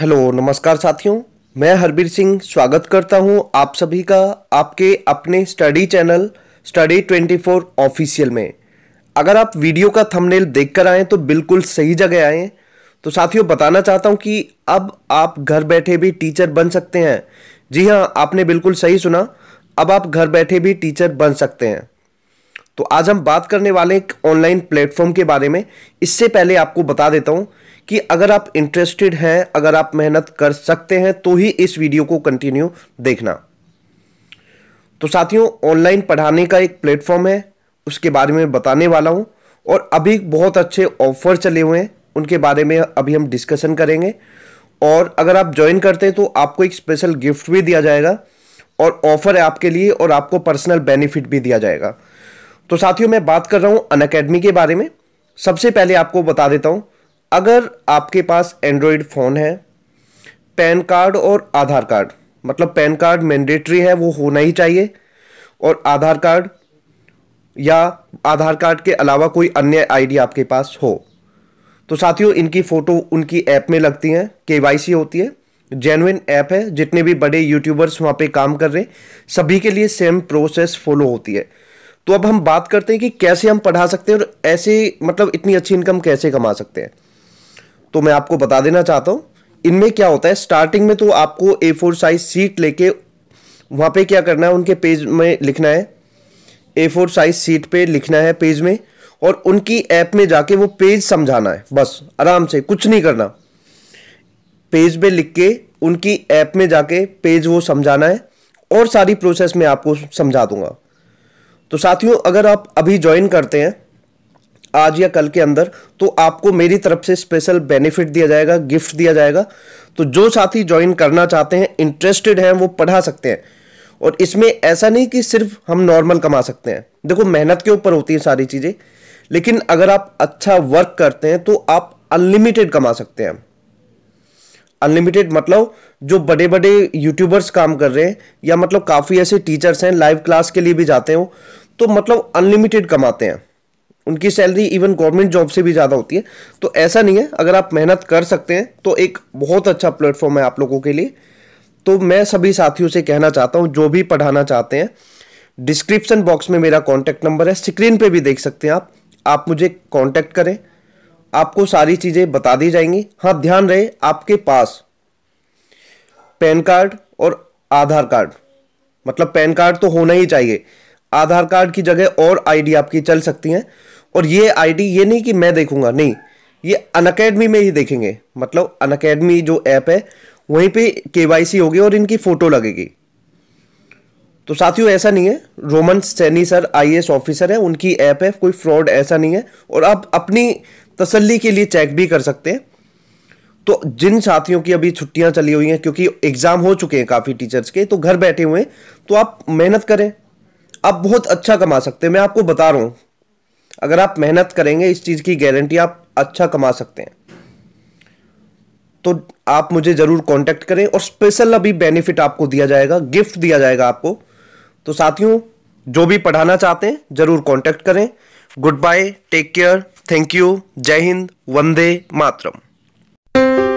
hello नमस्कार साथियों मैं हरबीर सिंह स्वागत करता हूं आप सभी का आपके अपने स्टडी चैनल स्टडी 24 ऑफिशियल में अगर आप वीडियो का थंबनेल देखकर आए तो बिल्कुल सही जगह आए तो साथियों बताना चाहता हूं कि अब आप घर बैठे भी टीचर बन सकते हैं जी हां आपने बिल्कुल सही सुना अब आप घर बैठे भी टीचर बन सकते हैं तो आज हम बात करने वाले एक ऑनलाइन प्लेटफॉर्म के बारे में इससे पहले आपको बता देता हूँ कि अगर आप इंटरेस्टेड हैं अगर आप मेहनत कर सकते हैं तो ही इस वीडियो को कंटिन्यू देखना तो साथियों ऑनलाइन पढ़ाने का एक प्लेटफॉर्म है उसके बारे में बताने वाला हूं और अभी बहुत अच्छे ऑफर चले हुए हैं उनके बारे में अभी हम डिस्कशन करेंगे और अगर आप ज्वाइन करते हैं तो आपको एक स्पेशल गिफ्ट भी दिया जाएगा और ऑफर है आपके लिए और आपको पर्सनल बेनिफिट भी दिया जाएगा तो साथियों मैं बात कर रहा हूँ अन के बारे में सबसे पहले आपको बता देता हूँ अगर आपके पास एंड्रॉयड फ़ोन है पैन कार्ड और आधार कार्ड मतलब पैन कार्ड मैंडेटरी है वो होना ही चाहिए और आधार कार्ड या आधार कार्ड के अलावा कोई अन्य आईडी आपके पास हो तो साथियों इनकी फ़ोटो उनकी ऐप में लगती हैं केवाईसी होती है जेनविन ऐप है जितने भी बड़े यूट्यूबर्स वहाँ पे काम कर रहे हैं सभी के लिए सेम प्रोसेस फॉलो होती है तो अब हम बात करते हैं कि कैसे हम पढ़ा सकते हैं और ऐसे मतलब इतनी अच्छी इनकम कैसे कमा सकते हैं तो मैं आपको बता देना चाहता हूँ इनमें क्या होता है स्टार्टिंग में तो आपको ए फोर साइज सीट लेके वहां पे क्या करना है उनके पेज में लिखना है ए फोर साइज सीट पे लिखना है पेज में और उनकी ऐप में जाके वो पेज समझाना है बस आराम से कुछ नहीं करना पेज पे लिख के उनकी ऐप में जाके पेज वो समझाना है और सारी प्रोसेस मैं आपको समझा दूंगा तो साथियों अगर आप अभी ज्वाइन करते हैं आज या कल के अंदर तो आपको मेरी तरफ से स्पेशल बेनिफिट दिया जाएगा गिफ्ट दिया जाएगा तो जो साथी ज्वाइन करना चाहते हैं इंटरेस्टेड हैं वो पढ़ा सकते हैं और इसमें ऐसा नहीं कि सिर्फ हम नॉर्मल कमा सकते हैं देखो मेहनत के ऊपर होती है सारी चीज़ें लेकिन अगर आप अच्छा वर्क करते हैं तो आप अनलिमिटेड कमा सकते हैं अनलिमिटेड मतलब जो बड़े बड़े यूट्यूबर्स काम कर रहे हैं या मतलब काफ़ी ऐसे टीचर्स हैं लाइव क्लास के लिए भी जाते हो तो मतलब अनलिमिटेड कमाते हैं उनकी सैलरी इवन गवर्नमेंट जॉब से भी ज़्यादा होती है तो ऐसा नहीं है अगर आप मेहनत कर सकते हैं तो एक बहुत अच्छा प्लेटफॉर्म है आप लोगों के लिए तो मैं सभी साथियों से कहना चाहता हूँ जो भी पढ़ाना चाहते हैं डिस्क्रिप्शन बॉक्स में मेरा कॉन्टैक्ट नंबर है स्क्रीन पर भी देख सकते हैं आप आप मुझे कॉन्टैक्ट करें आपको सारी चीज़ें बता दी जाएंगी हाँ ध्यान रहे आपके पास पैन कार्ड और आधार कार्ड मतलब पैन कार्ड तो होना ही चाहिए आधार कार्ड की जगह और आईडी आपकी चल सकती हैं और ये आईडी ये नहीं कि मैं देखूंगा नहीं ये अकेडमी में ही देखेंगे मतलब अकेडमी जो ऐप है वहीं पे केवाईसी होगी और इनकी फ़ोटो लगेगी तो साथियों ऐसा नहीं है Roman Saini sir I officer है उनकी ऐप है कोई फ्रॉड ऐसा नहीं है और आप अपनी तसल्ली के लिए चेक भी कर सकते हैं तो जिन साथियों की अभी छुट्टियां चली हुई हैं क्योंकि एग्ज़ाम हो चुके हैं काफ़ी टीचर्स के तो घर बैठे हुए हैं तो आप मेहनत करें आप बहुत अच्छा कमा सकते हैं मैं आपको बता रहा हूं अगर आप मेहनत करेंगे इस चीज़ की गारंटी आप अच्छा कमा सकते हैं तो आप मुझे ज़रूर कांटेक्ट करें और स्पेशल अभी बेनिफिट आपको दिया जाएगा गिफ्ट दिया जाएगा आपको तो साथियों जो भी पढ़ाना चाहते हैं ज़रूर कांटेक्ट करें good bye take care thank you जय हिंद वंदे मातरम